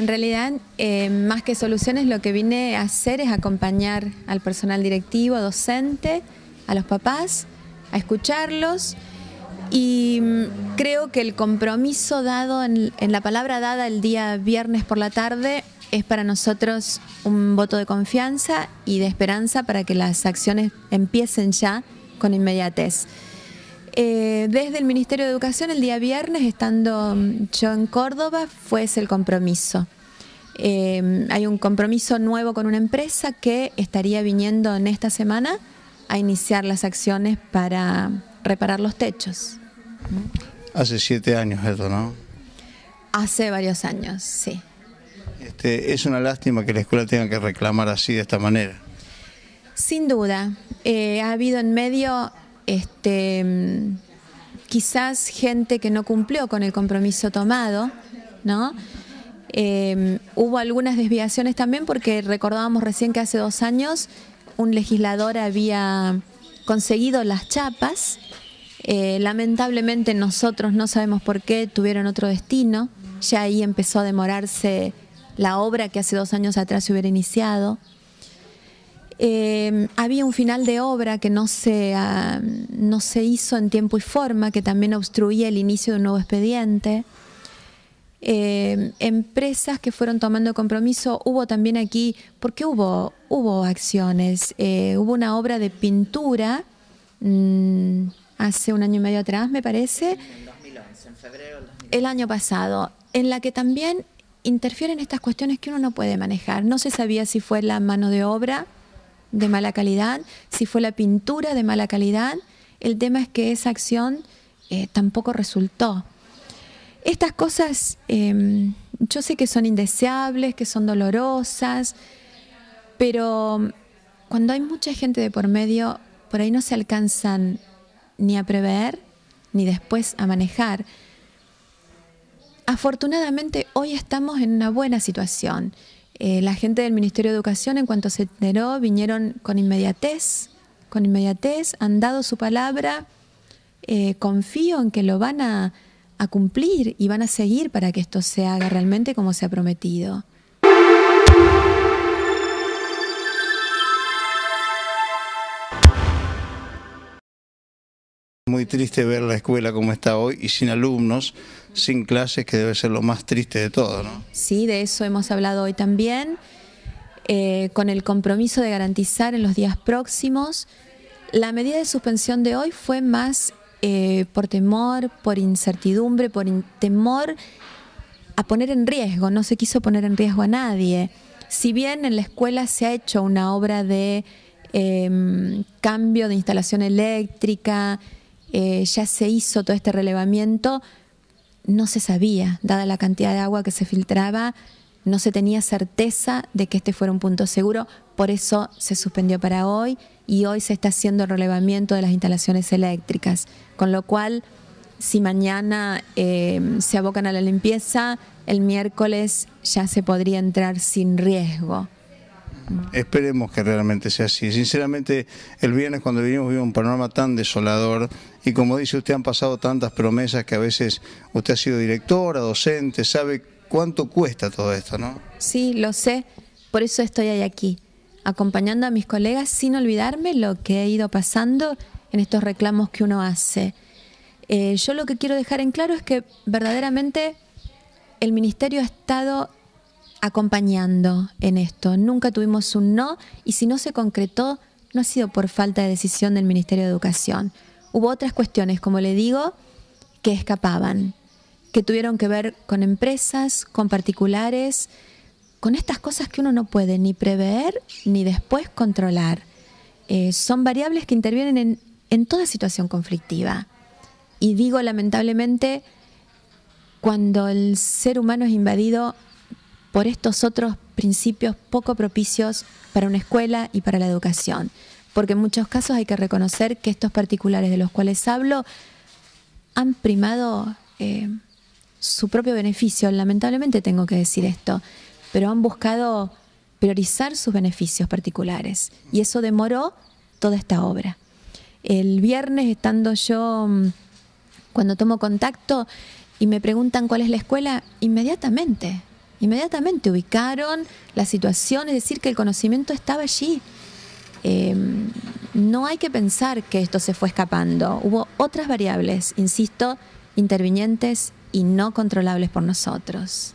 En realidad, eh, más que soluciones, lo que vine a hacer es acompañar al personal directivo, docente, a los papás, a escucharlos y mm, creo que el compromiso dado en la palabra dada el día viernes por la tarde es para nosotros un voto de confianza y de esperanza para que las acciones empiecen ya con inmediatez. Eh, desde el Ministerio de Educación, el día viernes, estando mm, yo en Córdoba, fue ese el compromiso. Eh, hay un compromiso nuevo con una empresa que estaría viniendo en esta semana a iniciar las acciones para reparar los techos. Hace siete años esto, ¿no? Hace varios años, sí. Este, es una lástima que la escuela tenga que reclamar así de esta manera. Sin duda. Eh, ha habido en medio este, quizás gente que no cumplió con el compromiso tomado, ¿no? Em, hubo algunas desviaciones también porque recordábamos recién que hace dos años un legislador había conseguido las chapas. Eh, lamentablemente nosotros no sabemos por qué tuvieron otro destino. Ya ahí empezó a demorarse la obra que hace dos años atrás se hubiera iniciado. Em, había un final de obra que no se, ah, no se hizo en tiempo y forma, que también obstruía el inicio de un nuevo expediente. Em, empresas que fueron tomando compromiso, hubo también aquí, porque hubo, hubo acciones, eh, hubo una obra de pintura mm, hace un año y medio atrás, me parece. En 2011, en febrero El año pasado, en la que también interfieren estas cuestiones que uno no puede manejar. No se sabía si fue la mano de obra de mala calidad, si fue la pintura de mala calidad, el tema es que esa acción eh, tampoco resultó. Estas cosas em, yo sé que son indeseables, que son dolorosas, pero cuando hay mucha gente de por medio, por ahí no se alcanzan ni a prever ni después a manejar. Afortunadamente hoy estamos en una buena situación eh, la gente del Ministerio de Educación, en cuanto se enteró, vinieron con inmediatez, con inmediatez, han dado su palabra. Eh, confío en que lo van a cumplir y van a seguir para que esto se haga realmente como se ha prometido. triste ver la escuela como está hoy y sin alumnos, sin clases, que debe ser lo más triste de todo, ¿no? Sí, de eso hemos hablado hoy también, eh, con el compromiso de garantizar en los días próximos. La medida de suspensión de hoy fue más eh, por temor, por incertidumbre, por temor a poner en riesgo, no se quiso poner en riesgo a nadie. Si bien en la escuela se ha hecho una obra de em, cambio de instalación eléctrica, eh, ya se hizo todo este relevamiento, no se sabía, dada la cantidad de agua que se filtraba, no se tenía certeza de que este fuera un punto seguro, por eso se suspendió para hoy y hoy se está haciendo el relevamiento de las instalaciones eléctricas, con lo cual si mañana eh, se abocan a la limpieza, el miércoles ya se podría entrar sin riesgo. Esperemos que realmente sea así. Sinceramente, el viernes cuando vinimos vimos un panorama tan desolador y como dice usted han pasado tantas promesas que a veces usted ha sido directora, docente, sabe cuánto cuesta todo esto, ¿no? Sí, lo sé, por eso estoy ahí aquí, acompañando a mis colegas sin olvidarme lo que he ido pasando en estos reclamos que uno hace. Eh, yo lo que quiero dejar en claro es que verdaderamente el Ministerio ha estado acompañando en esto. Nunca tuvimos un no y si no se concretó, no ha sido por falta de decisión del Ministerio de Educación hubo otras cuestiones, como le digo, que escapaban, que tuvieron que ver con empresas, con particulares, con estas cosas que uno no puede ni prever ni después controlar. Eh, son variables que intervienen en toda situación conflictiva. Y digo lamentablemente, cuando el ser humano es invadido por estos otros principios poco propicios para una escuela y para la educación porque en muchos casos hay que reconocer que estos particulares de los cuales hablo han primado eh, su propio beneficio, lamentablemente tengo que decir esto, pero han buscado priorizar sus beneficios particulares y eso demoró toda esta obra. El viernes, estando yo, mm, cuando tomo contacto y me preguntan cuál es la escuela, inmediatamente, inmediatamente ubicaron la situación, es decir, que el conocimiento estaba allí. Em, no hay que pensar que esto se fue escapando. Hubo otras variables, insisto, intervinientes y no controlables por nosotros.